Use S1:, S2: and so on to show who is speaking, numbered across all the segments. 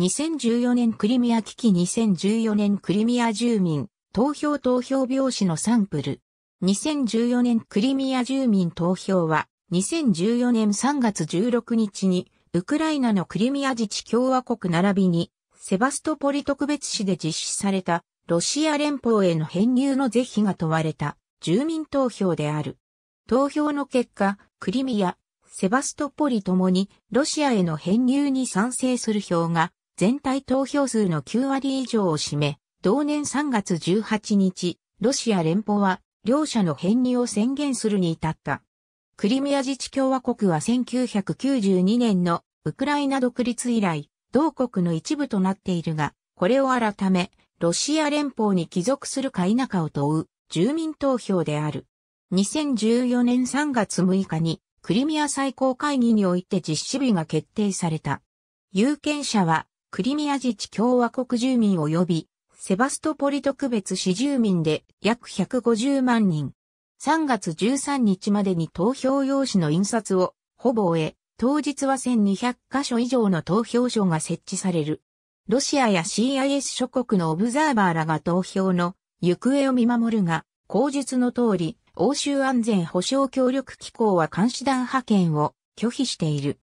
S1: 2014年クリミア危機2014年クリミア住民、投票投票病死のサンプル。2014年クリミア住民投票は、2014年3月16日に、ウクライナのクリミア自治共和国並びに、セバストポリ特別市で実施された、ロシア連邦への編入の是非が問われた、住民投票である。投票の結果、クリミア、セバストポリともにロシアへの編入に賛成する票が全体投票数の9割以上を占め、同年3月18日、ロシア連邦は両者の編入を宣言するに至った。クリミア自治共和国は1992年のウクライナ独立以来、同国の一部となっているが、これを改め、ロシア連邦に帰属するか否かを問う住民投票である。2014年3月6日にクリミア最高会議において実施日が決定された。有権者はクリミア自治共和国住民及び、セバストポリ特別市住民で約150万人。3月13日までに投票用紙の印刷をほぼ終え、当日は1200カ所以上の投票所が設置される。ロシアや CIS 諸国のオブザーバーらが投票の行方を見守るが、口述の通り、欧州安全保障協力機構は監視団派遣を拒否している。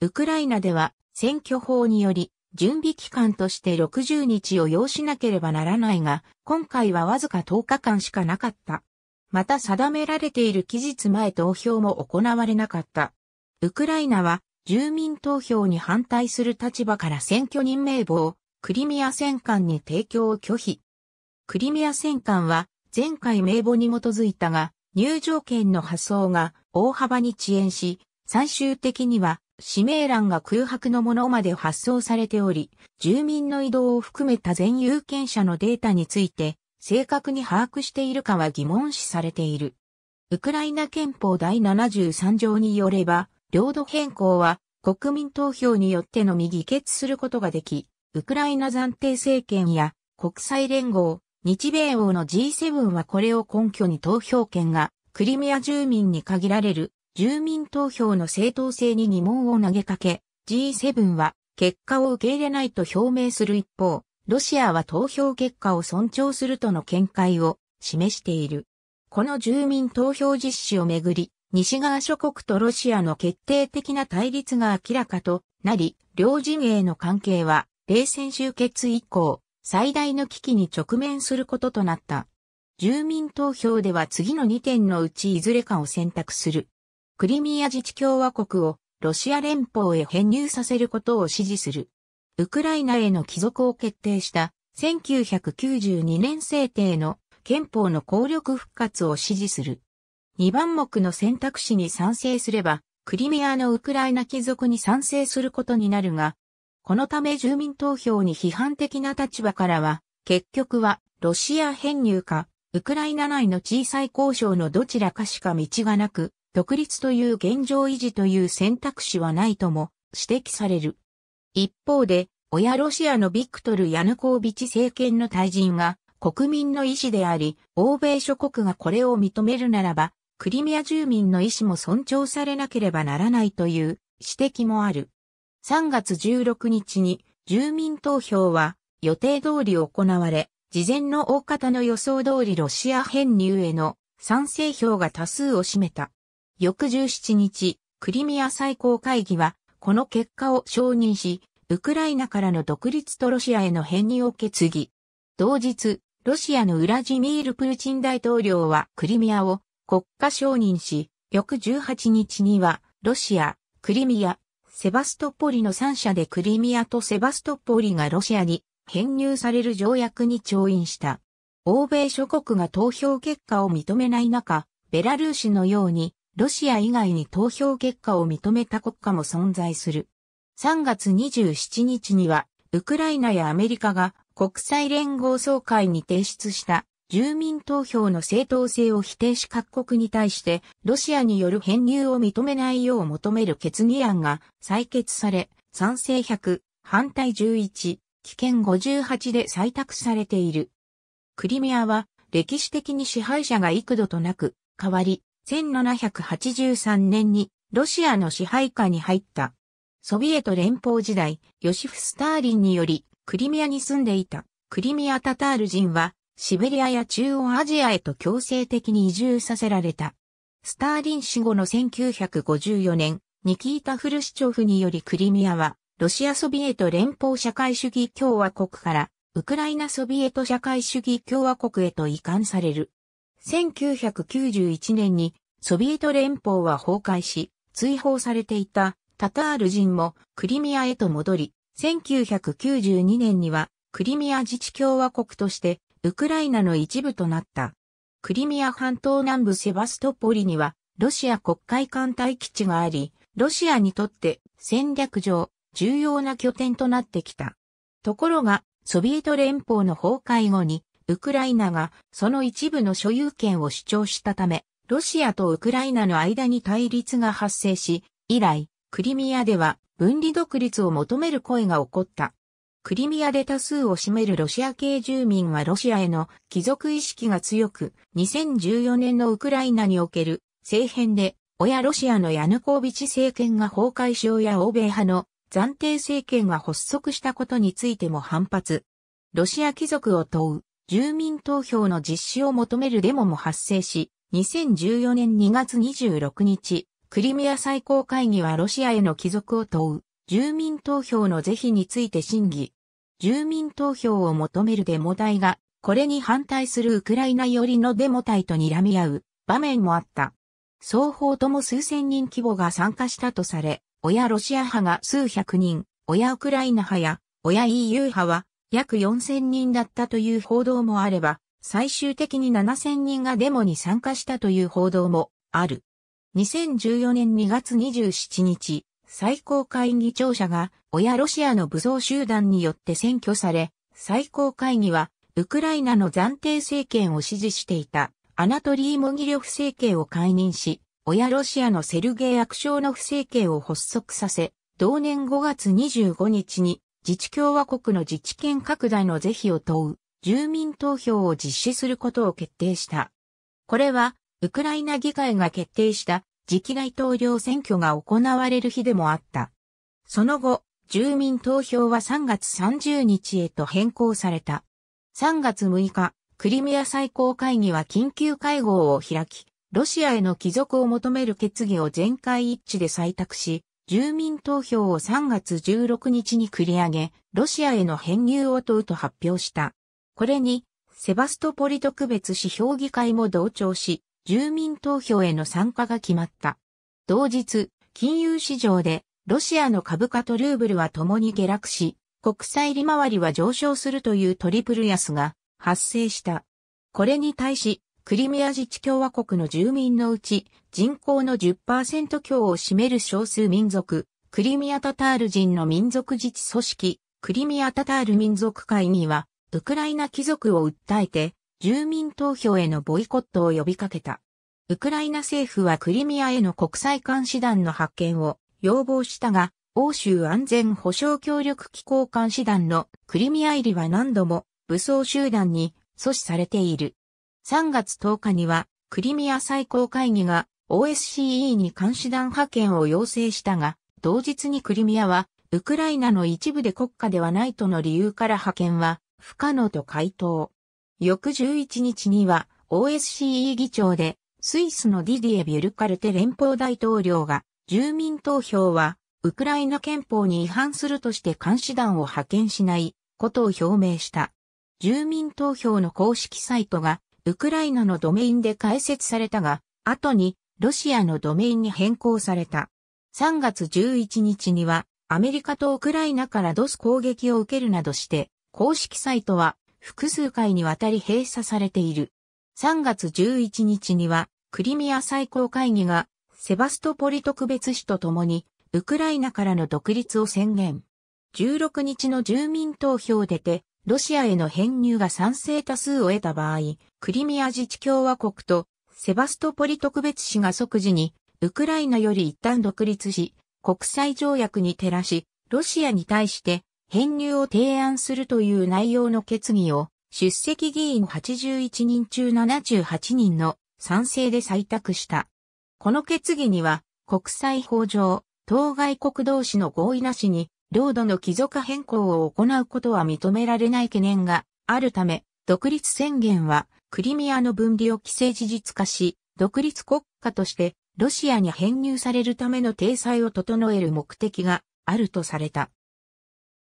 S1: ウクライナでは選挙法により準備期間として60日を要しなければならないが、今回はわずか10日間しかなかった。また定められている期日前投票も行われなかった。ウクライナは住民投票に反対する立場から選挙人名簿をクリミア戦艦に提供を拒否。クリミア戦艦は前回名簿に基づいたが、入場券の発送が大幅に遅延し、最終的には指名欄が空白のものまで発送されており、住民の移動を含めた全有権者のデータについて、正確に把握しているかは疑問視されている。ウクライナ憲法第73条によれば、領土変更は国民投票によってのみ議決することができ、ウクライナ暫定政権や国際連合、日米欧の G7 はこれを根拠に投票権がクリミア住民に限られる住民投票の正当性に疑問を投げかけ、G7 は結果を受け入れないと表明する一方、ロシアは投票結果を尊重するとの見解を示している。この住民投票実施をめぐり、西側諸国とロシアの決定的な対立が明らかとなり、両陣営の関係は冷戦終結以降、最大の危機に直面することとなった。住民投票では次の2点のうちいずれかを選択するクリミア自治共和国をロシア連邦へ編入させることを支持する。ウクライナへの帰属を決定した1992年制定の憲法の効力復活を支持する。2番目の選択肢に賛成すれば、クリミアのウクライナ帰属に賛成することになるが、このため住民投票に批判的な立場からは、結局はロシア編入か、ウクライナ内の小さい交渉のどちらかしか道がなく、独立という現状維持という選択肢はないとも指摘される。一方で、親ロシアのビクトル・ヤヌコービチ政権の退陣は国民の意思であり、欧米諸国がこれを認めるならば、クリミア住民の意思も尊重されなければならないという指摘もある。3月16日に住民投票は予定通り行われ、事前の大方の予想通りロシア編入への賛成票が多数を占めた。翌17日、クリミア最高会議は、この結果を承認し、ウクライナからの独立とロシアへの編入を決議。同日、ロシアのウラジミール・プーチン大統領はクリミアを国家承認し、翌18日には、ロシア、クリミア、セバストポリの3社でクリミアとセバストポリがロシアに編入される条約に調印した。欧米諸国が投票結果を認めない中、ベラルーシのようにロシア以外に投票結果を認めた国家も存在する。3月27日には、ウクライナやアメリカが国際連合総会に提出した住民投票の正当性を否定し各国に対してロシアによる編入を認めないよう求める決議案が採決され、賛成100、反対11、危険58で採択されている。クリミアは歴史的に支配者が幾度となく変わり、1783年にロシアの支配下に入った。ソビエト連邦時代、ヨシフ・スターリンにより、クリミアに住んでいた、クリミア・タタール人は、シベリアや中央アジアへと強制的に移住させられた。スターリン死後の1954年、ニキータ・フルシチョフによりクリミアは、ロシアソビエト連邦社会主義共和国から、ウクライナソビエト社会主義共和国へと移管される。1991年にソビエト連邦は崩壊し、追放されていたタタール人もクリミアへと戻り、1992年にはクリミア自治共和国としてウクライナの一部となった。クリミア半島南部セバストポリにはロシア国会艦隊基地があり、ロシアにとって戦略上重要な拠点となってきた。ところが、ソビエト連邦の崩壊後に、ウクライナがその一部の所有権を主張したため、ロシアとウクライナの間に対立が発生し、以来、クリミアでは分離独立を求める声が起こった。クリミアで多数を占めるロシア系住民はロシアへの帰属意識が強く、2014年のウクライナにおける政変で、親ロシアのヤヌコービチ政権が崩壊症や欧米派の暫定政権が発足したことについても反発。ロシア貴族を問う住民投票の実施を求めるデモも発生し、2014年2月26日、クリミア最高会議はロシアへの帰属を問う、住民投票の是非について審議。住民投票を求めるデモ隊が、これに反対するウクライナ寄りのデモ隊と睨み合う場面もあった。双方とも数千人規模が参加したとされ、親ロシア派が数百人、親ウクライナ派や親 EU 派は約4000人だったという報道もあれば、最終的に7000人がデモに参加したという報道もある。2014年2月27日、最高会議庁舎が親ロシアの武装集団によって占拠され、最高会議はウクライナの暫定政権を支持していたアナトリー・モギリョフ政権を解任し、親ロシアのセルゲイ・アクショーノフ政権を発足させ、同年5月25日に自治共和国の自治権拡大の是非を問う住民投票を実施することを決定した。これは、ウクライナ議会が決定した次期大統領選挙が行われる日でもあった。その後、住民投票は3月30日へと変更された。3月6日、クリミア最高会議は緊急会合を開き、ロシアへの帰属を求める決議を全会一致で採択し、住民投票を3月16日に繰り上げ、ロシアへの編入を問うと発表した。これに、セバストポリ特別市評議会も同調し、住民投票への参加が決まった。同日、金融市場で、ロシアの株価とルーブルは共に下落し、国債利回りは上昇するというトリプル安が発生した。これに対し、クリミア自治共和国の住民のうち人口の10%強を占める少数民族、クリミアタタール人の民族自治組織、クリミアタタール民族会議はウクライナ貴族を訴えて、住民投票へのボイコットを呼びかけた。ウクライナ政府はクリミアへの国際監視団の派遣を要望したが、欧州安全保障協力機構監視団のクリミア入りは何度も武装集団に阻止されている。3月10日にはクリミア最高会議が OSCE に監視団派遣を要請したが、同日にクリミアはウクライナの一部で国家ではないとの理由から派遣は不可能と回答。翌11日には OSCE 議長でスイスのディディエ・ビュルカルテ連邦大統領が住民投票はウクライナ憲法に違反するとして監視団を派遣しないことを表明した。住民投票の公式サイトがウクライナのドメインで開設されたが、後にロシアのドメインに変更された。3月11日にはアメリカとウクライナからドス攻撃を受けるなどして公式サイトは複数回にわたり閉鎖されている。3月11日には、クリミア最高会議が、セバストポリ特別市とともに、ウクライナからの独立を宣言。16日の住民投票でて、ロシアへの編入が賛成多数を得た場合、クリミア自治共和国とセバストポリ特別市が即時に、ウクライナより一旦独立し、国際条約に照らし、ロシアに対して編入を提案するという内容の決議を出席議員81人中78人の賛成で採択した。この決議には国際法上、当該国同士の合意なしに領土の帰属化変更を行うことは認められない懸念があるため、独立宣言はクリミアの分離を既成事実化し、独立国家としてロシアに編入されるための体裁を整える目的があるとされた。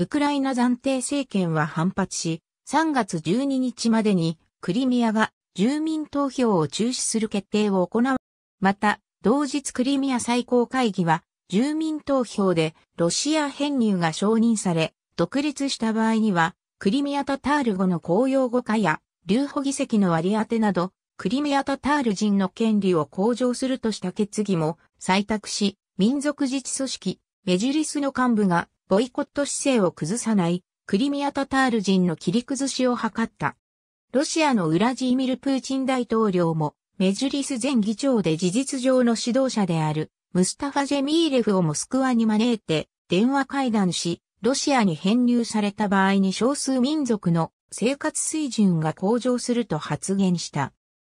S1: ウクライナ暫定政権は反発し、3月12日までにクリミアが住民投票を中止する決定を行う。また、同日クリミア最高会議は住民投票でロシア編入が承認され、独立した場合には、クリミアタタール語の公用語化や、留保議席の割り当てなど、クリミアタタール人の権利を向上するとした決議も採択し、民族自治組織、メジュリスの幹部がボイコット姿勢を崩さない、クリミアタタール人の切り崩しを図った。ロシアのウラジーミル・プーチン大統領も、メジュリス前議長で事実上の指導者である、ムスタファ・ジェミーレフをモスクワに招いて、電話会談し、ロシアに編入された場合に少数民族の生活水準が向上すると発言した。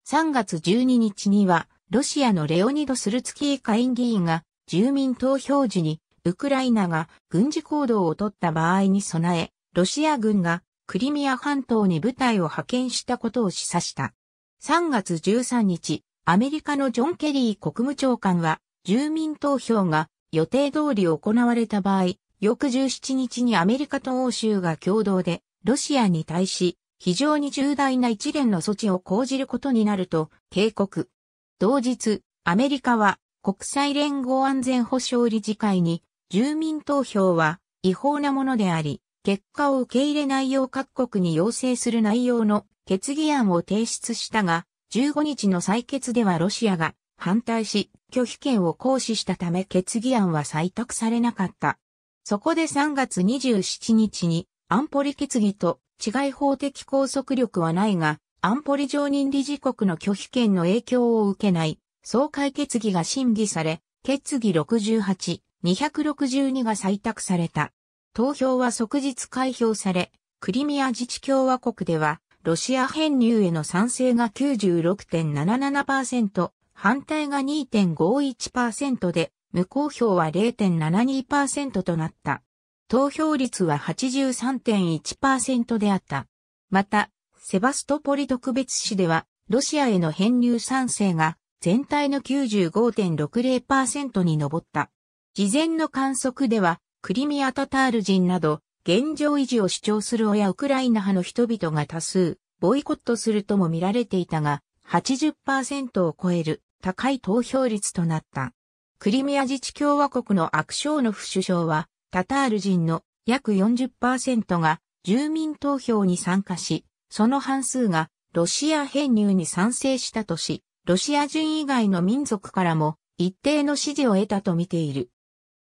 S1: 3月12日には、ロシアのレオニド・スルツキー下院議員が住民投票時にウクライナが軍事行動を取った場合に備え、ロシア軍がクリミア半島に部隊を派遣したことを示唆した。3月13日、アメリカのジョン・ケリー国務長官は、住民投票が予定通り行われた場合、翌17日にアメリカと欧州が共同で、ロシアに対し、非常に重大な一連の措置を講じることになると警告。同日、アメリカは国際連合安全保障理事会に住民投票は違法なものであり、結果を受け入れないよう各国に要請する内容の決議案を提出したが、15日の採決ではロシアが反対し、拒否権を行使したため決議案は採択されなかった。そこで3月27日に安保理決議と違い法的拘束力はないが、安保理常任理事国の拒否権の影響を受けない、総会決議が審議され、決議68、262が採択された。投票は即日開票され、クリミア自治共和国では、ロシア編入への賛成が96.77%、反対が2.51%で、無効票は0.72%となった。投票率は83.1%であった。また、セバストポリ特別市では、ロシアへの編入賛成が全体の95.60%に上った。事前の観測では、クリミアタタール人など、現状維持を主張する親ウクライナ派の人々が多数、ボイコットするとも見られていたが、80%を超える高い投票率となった。クリミア自治共和国のアクショーノフ首相は、タタール人の約40%が住民投票に参加し、その半数がロシア編入に賛成したとし、ロシア人以外の民族からも一定の支持を得たと見ている。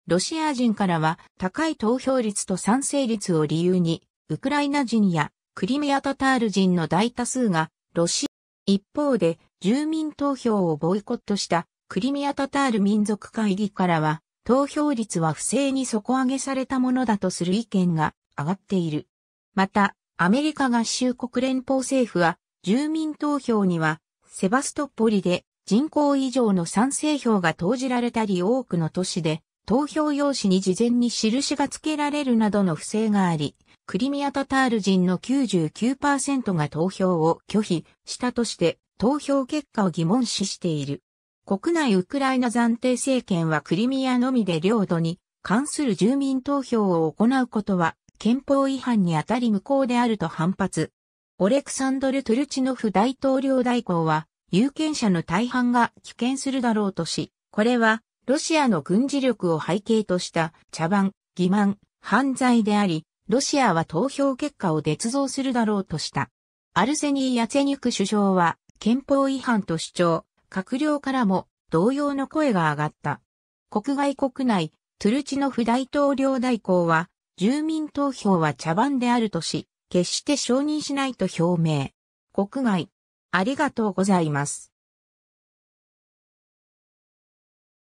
S1: ロシア人からは高い投票率と賛成率を理由に、ウクライナ人やクリミアタタール人の大多数がロシア、一方で住民投票をボイコットしたクリミアタタール民族会議からは投票率は不正に底上げされたものだとする意見が上がっている。また、アメリカ合衆国連邦政府は住民投票にはセバストポリで人口以上の賛成票が投じられたり多くの都市で投票用紙に事前に印が付けられるなどの不正があり、クリミアタタール人の99%が投票を拒否したとして投票結果を疑問視している。国内ウクライナ暫定政権はクリミアのみで領土に関する住民投票を行うことは憲法違反にあたり無効であると反発。オレクサンドル・トゥルチノフ大統領代行は有権者の大半が棄権するだろうとし、これはロシアの軍事力を背景とした茶番、欺瞞、犯罪であり、ロシアは投票結果を捏造するだろうとした。アルセニー・ヤツェニュク首相は憲法違反と主張、閣僚からも同様の声が上がった。国外国内、トゥルチノフ大統領代行は、住民投票は茶番であるとし、決して承認しないと表明。国外、ありがとうございます。